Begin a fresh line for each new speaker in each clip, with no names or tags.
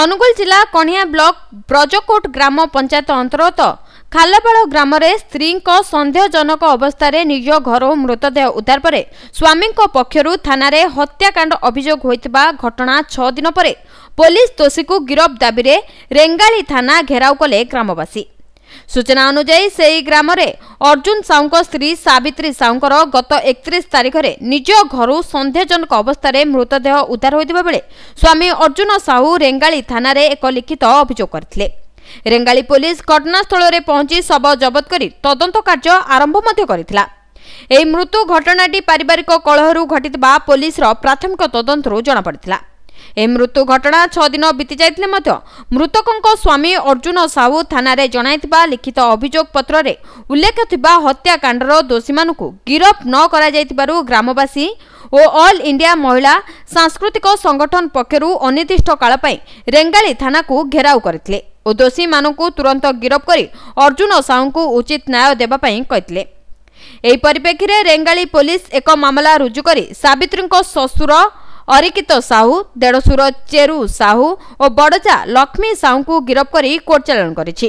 ଅନୁଗୁଳ ଜିଲ୍ଲା କଣିହା ବ୍ଲକ ବ୍ରଜକୋଟ ଗ୍ରାମ ପଞ୍ଚାୟତ ଅନ୍ତର୍ଗତ ଖାଲପାଳ ଗ୍ରାମରେ ସ୍ତ୍ରୀଙ୍କ ସନ୍ଦେହଜନକ ଅବସ୍ଥାରେ ନିଜ ଘରୁ ମୃତଦେହ ଉଦ୍ଧାର ପରେ ସ୍ୱାମୀଙ୍କ ପକ୍ଷରୁ ଥାନାରେ ହତ୍ୟାକାଣ୍ଡ ଅଭିଯୋଗ ହୋଇଥିବା ଘଟଣା ଛଅ ଦିନ ପରେ ପୋଲିସ ଦୋଷୀକୁ ଗିରଫ ଦାବିରେ ରେଙ୍ଗାଳି ଥାନା ଘେରାଉ କଲେ ଗ୍ରାମବାସୀ ସୂଚନା ଅନୁଯାୟୀ ସେହି ଗ୍ରାମରେ ଅର୍ଜୁନ ସାହୁଙ୍କ ସ୍ତ୍ରୀ ସାବିତ୍ରୀ ସାହୁଙ୍କର ଗତ ଏକତିରିଶ ତାରିଖରେ ନିଜ ଘରୁ ସନ୍ଦେହଜନକ ଅବସ୍ଥାରେ ମୃତଦେହ ଉଦ୍ଧାର ହୋଇଥିବା ବେଳେ ସ୍ୱାମୀ ଅର୍ଜୁନ ସାହୁ ରେଙ୍ଗାଳି ଥାନାରେ ଏକ ଲିଖିତ ଅଭିଯୋଗ କରିଥିଲେ ରେଙ୍ଗାଳି ପୋଲିସ ଘଟଣାସ୍ଥଳରେ ପହଞ୍ଚି ଶବ ଜବତ କରି ତଦନ୍ତ କାର୍ଯ୍ୟ ଆରମ୍ଭ ମଧ୍ୟ କରିଥିଲା ଏହି ମୃତ୍ୟୁ ଘଟଣାଟି ପାରିବାରିକ କଳହରୁ ଘଟିଥିବା ପୋଲିସର ପ୍ରାଥମିକ ତଦନ୍ତରୁ ଜଣାପଡ଼ିଥିଲା ଏ ମୃତ୍ୟୁ ଘଟଣା ଛଅ ଦିନ ବିତି ଯାଇଥିଲେ ମଧ୍ୟ ମୃତକଙ୍କ ସ୍ୱାମୀ ଅର୍ଜୁନ ସାହୁ ଥାନାରେ ଜଣାଇଥିବା ଲିଖିତ ଅଭିଯୋଗ ପତ୍ରରେ ଉଲ୍ଲେଖ ଥିବା ହତ୍ୟାକାଣ୍ଡର ଦୋଷୀମାନଙ୍କୁ ଗିରଫ ନ କରାଯାଇଥିବାରୁ ଗ୍ରାମବାସୀ ଓ ଅଲ୍ ଇଣ୍ଡିଆ ମହିଳା ସାଂସ୍କୃତିକ ସଂଗଠନ ପକ୍ଷରୁ ଅନିର୍ଦ୍ଦିଷ୍ଟ କାଳ ପାଇଁ ରେଙ୍ଗାଳି ଥାନାକୁ ଘେରାଉ କରିଥିଲେ ଓ ଦୋଷୀମାନଙ୍କୁ ତୁରନ୍ତ ଗିରଫ କରି ଅର୍ଜୁନ ସାହୁଙ୍କୁ ଉଚିତ ନ୍ୟାୟ ଦେବା ପାଇଁ କହିଥିଲେ ଏହି ପରିପ୍ରେକ୍ଷୀରେ ରେଙ୍ଗାଳି ପୋଲିସ ଏକ ମାମଲା ରୁଜୁ କରି ସାବିତ୍ରୀଙ୍କ ଶ୍ୱଶୁର ଅରିକିତ ସାହୁ ଦେଢ଼ଶୁର ଚେରୁ ସାହୁ ଓ ବଡ଼ଜା ଲକ୍ଷ୍ମୀ ସାହୁଙ୍କୁ ଗିରଫ କରି କୋର୍ଟ ଚାଲାଣ କରିଛି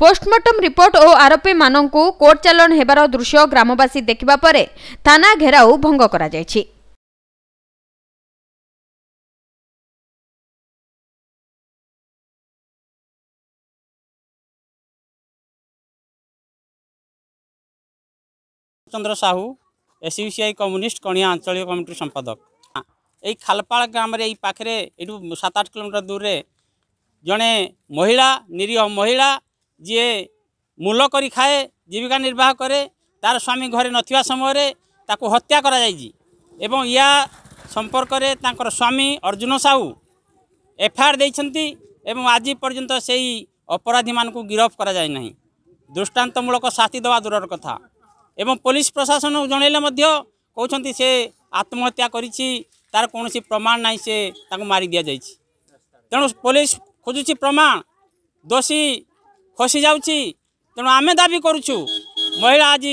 ପୋଷ୍ଟମର୍ଟମ ରିପୋର୍ଟ ଓ ଆରୋପୀମାନଙ୍କୁ କୋର୍ଟ ଚାଲାଣ ହେବାର ଦୃଶ୍ୟ ଗ୍ରାମବାସୀ ଦେଖିବା ପରେ ଥାନା ଘେରାଉ
ଭଙ୍ଗ କରାଯାଇଛି
ଚନ୍ଦ୍ର ସାହୁ ଏସ୍ୟୁସିଆଇ କମ୍ୟୁନିଷ୍ଟ କଣିଆ ଆଞ୍ଚଳିକ କମିଟି ସମ୍ପାଦକ এই ଖାଲପାଳ ଗ୍ରାମରେ ଏଇ ପାଖରେ ଏଠୁ ସାତ ଆଠ କିଲୋମିଟର ଦୂରରେ ଜଣେ ମହିଳା ନିରୀହ ମହିଳା ଯିଏ ମୂଲ କରି ଖାଏ ଜୀବିକା ନିର୍ବାହ କରେ ତାର ସ୍ୱାମୀ ଘରେ ନଥିବା ସମୟରେ ତାକୁ ହତ୍ୟା କରାଯାଇଛି ଏବଂ ୟା ସମ୍ପର୍କରେ ତାଙ୍କର ସ୍ୱାମୀ ଅର୍ଜୁନ ସାହୁ ଏଫଆଇଆର୍ ଦେଇଛନ୍ତି ଏବଂ ଆଜି ପର୍ଯ୍ୟନ୍ତ ସେଇ ଅପରାଧୀମାନଙ୍କୁ ଗିରଫ କରାଯାଇ ନାହିଁ ଦୃଷ୍ଟାନ୍ତମୂଳକ ଶାସ୍ତି ଦେବା ଦୂରର କଥା ଏବଂ ପୋଲିସ ପ୍ରଶାସନକୁ ଜଣାଇଲେ ମଧ୍ୟ କହୁଛନ୍ତି ସେ ଆତ୍ମହତ୍ୟା କରିଛି তার কৌশি প্রমাণ নাই সে তাকে মারি দিয়া দিয়াযাই তেমন পুলিশ খোঁজুছি প্রমাণ দোষী খসি যাচ্ছি তেমন আমি দাবি করছু মহিলা আজ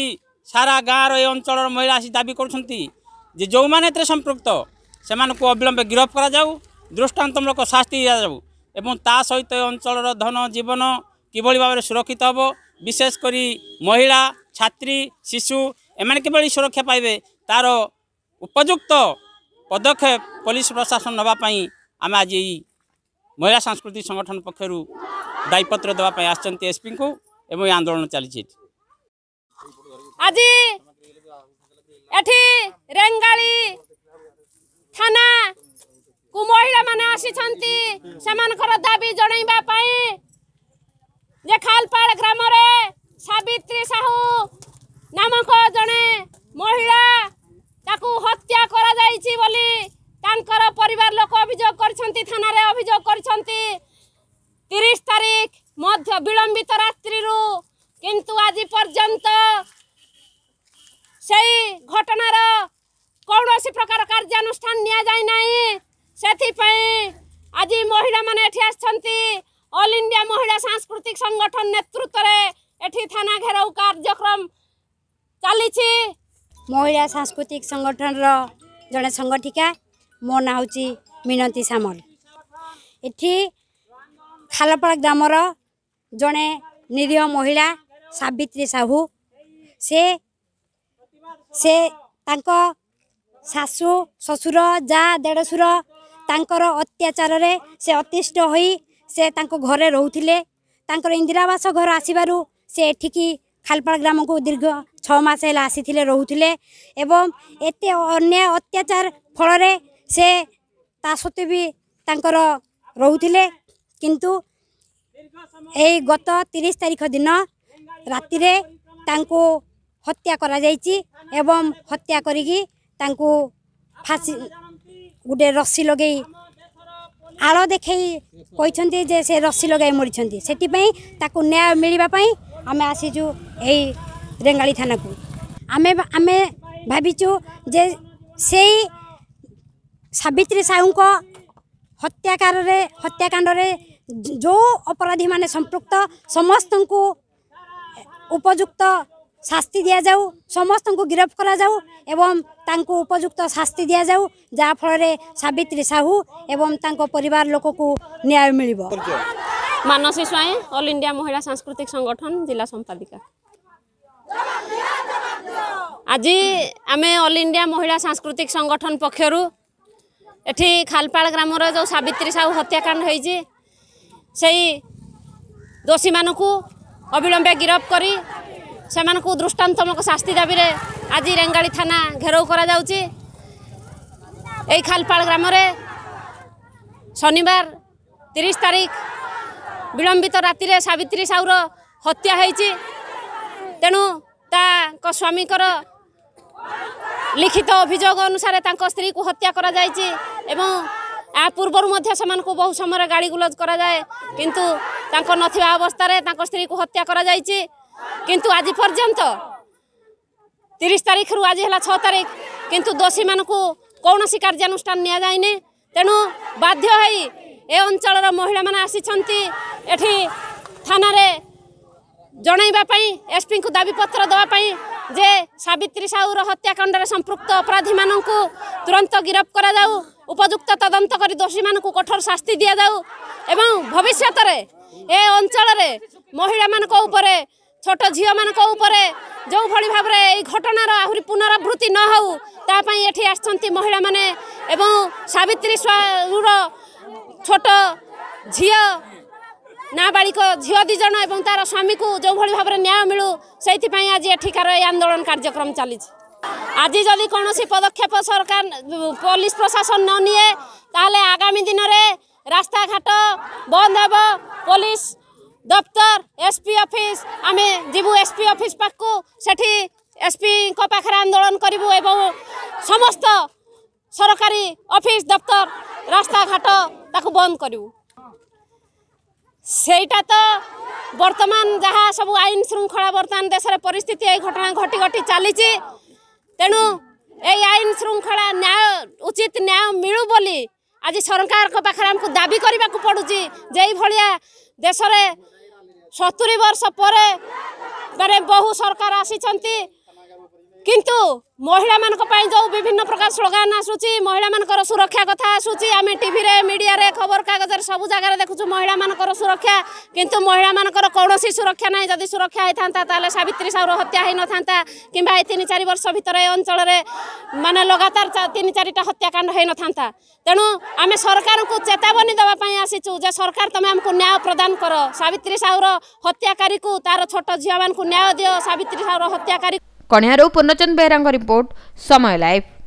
সারা গাঁর এই অঞ্চল মহিলা আসি দাবি করছেন যে যে এতে সম্পৃক্ত সে অবিলম্বে গিরফ করা যাও দৃষ্টান্তমূলক শাস্তি দিয়া যাব এবং তা সহিত এই অঞ্চলের ধন জীবন কিভাবে ভাবে সুরক্ষিত হব বিশেষ করে মহিলা ছাত্রী শিশু এমন কিভাবে সুরক্ষা পাইবে তার উপযুক্ত পদক্ষেপ পুলিশ প্রশাসন নেওয়া আমি আজ এই মহিলা সাংস্কৃতিক সংগঠন পক্ষ দায়ীপত্র দেওয়া আসছেন এসপি কু এবং এই আন্দোলন চালছে
আজ এটি রেঙ্গাড়ি থানা কু মহিলা মানে আসছেন সেমানকর দাবি জনাই যে খালপাড় গ্রামের সাবিত্রী সাহু নামক জনে মহিলা তাকে হত্যা করা যাইছি বলি তাঁকর পরিবার লোক অভিযোগ করছেন থানার অভিযোগ করছেন তিরিশ তারিখ মধ্য বিলম্বিত রাত্রিরু কিন্তু আজি পর্যন্ত সেই ঘটনার কৌশি প্রকার কার্যানুষ্ঠান নিয়া যায় না সেপাই আজ মহিলা মানে এটি আসছেন অল ইন্ডিয়া মহিলা সাংস্কৃতিক সংগঠন নেতৃত্বের এটি থানা ঘেরাও কার্যক্রম চালিছে
ମହିଳା ସାଂସ୍କୃତିକ ସଂଗଠନର ଜଣେ ସଂଗଠିକା ମୋ ନାଁ ହେଉଛି ମିନତି ସାମଲ ଏଠି ଖାଲପଡ଼ା ଗ୍ରାମର ଜଣେ ନିରୀହ ମହିଳା ସାବିତ୍ରୀ ସାହୁ ସେ ସେ ତାଙ୍କ ଶାଶୁ ଶ୍ୱଶୁର ଯା ଦେଢ଼ଶୁର ତାଙ୍କର ଅତ୍ୟାଚାରରେ ସେ ଅତିଷ୍ଠ ହୋଇ ସେ ତାଙ୍କ ଘରେ ରହୁଥିଲେ ତାଙ୍କର ଇନ୍ଦିରାବାସ ଘର ଆସିବାରୁ ସେ ଏଠିକି ଖାଲପାଳ ଗ୍ରାମକୁ ଦୀର୍ଘ ছ ମାସ ହେଲା ଆସିଥିଲେ ରହୁଥିଲେ ଏବଂ ଏତେ ଅନ୍ୟାୟ ଅତ୍ୟାଚାର ଫଳରେ ସେ ତା ସତ୍ତ୍ୱେ ବି ତାଙ୍କର ରହୁଥିଲେ କିନ୍ତୁ ଏଇ ଗତ ତିରିଶ ତାରିଖ ଦିନ ରାତିରେ ତାଙ୍କୁ ହତ୍ୟା କରାଯାଇଛି ଏବଂ ହତ୍ୟା କରିକି ତାଙ୍କୁ ଫାଶୀ ଗୋଟେ ରସି ଲଗେଇ ଆଳ ଦେଖେଇ କହିଛନ୍ତି ଯେ ସେ ରସି ଲଗାଇ ମରିଛନ୍ତି ସେଥିପାଇଁ ତାକୁ ନ୍ୟାୟ ମିଳିବା ପାଇଁ ଆମେ ଆସିଛୁ ଏଇ ରେଙ୍ଗାଳି ଥାନାକୁ ଆମେ ଆମେ ଭାବିଛୁ ଯେ ସେଇ ସାବିତ୍ରୀ ସାହୁଙ୍କ ହତ୍ୟାକାରରେ ହତ୍ୟାକାଣ୍ଡରେ ଯେଉଁ ଅପରାଧୀମାନେ ସମ୍ପୃକ୍ତ ସମସ୍ତଙ୍କୁ ଉପଯୁକ୍ତ ଶାସ୍ତି ଦିଆଯାଉ ସମସ୍ତଙ୍କୁ ଗିରଫ କରାଯାଉ ଏବଂ ତାଙ୍କୁ ଉପଯୁକ୍ତ ଶାସ୍ତି ଦିଆଯାଉ ଯାହାଫଳରେ ସାବିତ୍ରୀ ସାହୁ ଏବଂ ତାଙ୍କ ପରିବାର ଲୋକକୁ ନ୍ୟାୟ ମିଳିବ
ମାନସୀ ସ୍ୱାଇଁ ଅଲ୍ ଇଣ୍ଡିଆ ମହିଳା ସାଂସ୍କୃତିକ ସଂଗଠନ ଜିଲ୍ଲା ସମ୍ପାଦିକା আজি আমি অল ইন্ডিয়া মহিলা সাংস্কৃতিক সংগঠন পক্ষর এটি খালপাড় গ্রামের যে সাবিত্রী সাহু হত্যাকাণ্ড হয়েছে সেই দোষী মানুষ অবিলম্বে গিরফ করে সে দৃষ্টান্তমূলক শাস্তি দাবিরে আজি রেঙ্গাড়ি থানা ঘেরাও করা যাচ্ছে এই খালপাড় গ্রামে শনিবার তিরিশ তারিখ বিলম্বিত রাতে সাবিত্রী সাউর হত্যা হয়েছে তেণু তা স্বামীকর লিখিত অভিযোগ অনুসারে তাঁর স্ত্রীকে হত্যা করা যাইছে এবং ଆ ପୂର୍ବରୁ ମଧ୍ୟ ସେମାନଙ୍କୁ ବହୁ ସମୟରେ ଗାଳି ଗୁଲଜ କରାଯାଏ କିନ୍ତୁ ତାଙ୍କ ନଥିବା ଅବସ୍ଥାରେ ତାଙ୍କ ସ୍ତ୍ରୀକୁ ହତ୍ୟା କରାଯାଇଛି କିନ୍ତୁ ଆଜି ପର୍ଯ୍ୟନ୍ତ ତିରିଶ ତାରିଖରୁ ଆଜି ହେଲା ଛଅ ତାରିଖ କିନ୍ତୁ ଦୋଷୀମାନଙ୍କୁ କୌଣସି କାର୍ଯ୍ୟାନୁଷ୍ଠାନ ନିଆଯାଇନି ତେଣୁ ବାଧ୍ୟ ହୋଇ ଏ ଅଞ୍ଚଳର ମହିଳାମାନେ ଆସିଛନ୍ତି ଏଠି ଥାନାରେ ଜଣାଇବା ପାଇଁ ଏସ୍ପିଙ୍କୁ ଦାବିପତ୍ର ଦେବା ପାଇଁ যে ସାବିତ୍ରୀ ସାହୁର ହତ୍ୟାକାଣ୍ଡରେ ସମ୍ପୃକ୍ତ ଅପରାଧୀମାନଙ୍କୁ ତୁରନ୍ତ ଗିରଫ କରାଯାଉ ଉପଯୁକ୍ତ ତଦନ୍ତ କରି ଦୋଷୀମାନଙ୍କୁ କଠୋର ଶାସ୍ତି ଦିଆଯାଉ ଏବଂ ଭବିଷ୍ୟତରେ ଏ ଅଞ୍ଚଳରେ ମହିଳାମାନଙ୍କ ଉପରେ ଛୋଟ ଝିଅମାନଙ୍କ ଉପରେ ଯେଉଁଭଳି ଭାବରେ ଏଇ ଘଟଣାର ଆହୁରି ପୁନରାବୃତ୍ତି ନ ହେଉ ତା ପାଇଁ ଏଠି ଆସିଛନ୍ତି ମହିଳାମାନେ ଏବଂ ସାବିତ୍ରୀ ସାହୁର ଛୋଟ ଝିଅ ନାବାଳିକ ଝିଅ ଦୁଇ ଜଣ ଏବଂ ତାର ସ୍ୱାମୀକୁ ଯେଉଁଭଳି ଭାବରେ ନ୍ୟାୟ ମିଳୁ ସେଇଥିପାଇଁ ଆଜି ଏଠିକାର ଏହି ଆନ୍ଦୋଳନ କାର୍ଯ୍ୟକ୍ରମ ଚାଲିଛି ଆଜି ଯଦି କୌଣସି ପଦକ୍ଷେପ ସରକାର ପୋଲିସ ପ୍ରଶାସନ ନ ନିଏ ତାହେଲେ ଆଗାମୀ ଦିନରେ ରାସ୍ତାଘାଟ ବନ୍ଦ ହେବ ପୋଲିସ ଦପ୍ତର ଏସ୍ପି ଅଫିସ୍ ଆମେ ଯିବୁ ଏସ୍ପି ଅଫିସ୍ ପାଖକୁ ସେଠି ଏସ୍ପିଙ୍କ ପାଖରେ ଆନ୍ଦୋଳନ କରିବୁ ଏବଂ ସମସ୍ତ ସରକାରୀ ଅଫିସ୍ ଦପ୍ତର ରାସ୍ତାଘାଟ ତାକୁ ବନ୍ଦ କରିବୁ সেইটা তো বর্তমান যা সব আইন শৃঙ্খলা বর্তমান দেশের পরিস্থিতি এই ঘটনা ঘটি ঘটি চালিছি তেণু এই আইন শৃঙ্খলা ন্যায় উচিত ন্যায় মিলু বলে আজ সরকার পাখে আমি দাবি করা পড়ুছি যে এইভাবে দেশের সতুরি বর্ষ পরে মানে বহু সরকার আসি কিন্তু ମହିଳାମାନଙ୍କ ପାଇଁ ଯେଉଁ ବିଭିନ୍ନ ପ୍ରକାର ସ୍ଲୋଗାନ ଆସୁଛି ମହିଳାମାନଙ୍କର ସୁରକ୍ଷା କଥା ଆସୁଛି ଆମେ ଟିଭିରେ ମିଡ଼ିଆରେ ଖବରକାଗଜରେ ସବୁ ଜାଗାରେ ଦେଖୁଛୁ ମହିଳାମାନଙ୍କର ସୁରକ୍ଷା କିନ୍ତୁ ମହିଳାମାନଙ୍କର କୌଣସି ସୁରକ୍ଷା ନାହିଁ ଯଦି ସୁରକ୍ଷା ହେଇଥାନ୍ତା ତାହେଲେ ସାବିତ୍ରୀ ସାହୁର ହତ୍ୟା ହେଇନଥାନ୍ତା କିମ୍ବା ଏ ତିନି ଚାରି ବର୍ଷ ଭିତରେ ଏ ଅଞ୍ଚଳରେ ମାନେ ଲଗାତାର ତିନି ଚାରିଟା ହତ୍ୟାକାଣ୍ଡ ହେଇନଥାନ୍ତା ତେଣୁ ଆମେ ସରକାରଙ୍କୁ ଚେତାବନୀ ଦେବା ପାଇଁ ଆସିଛୁ ଯେ ସରକାର ତୁମେ ଆମକୁ ନ୍ୟାୟ ପ୍ରଦାନ କର ସାବିତ୍ରୀ ସାହୁର ହତ୍ୟାକାରୀକୁ ତାର ଛୋଟ ଝିଅମାନଙ୍କୁ ନ୍ୟାୟ ଦିଅ ସାବିତ୍ରୀ ସାହୁର ହତ୍ୟାକାରୀ
कनिहाँहरू पूर्णचन्द बेहेराको रिपोर्ट समय लाइफ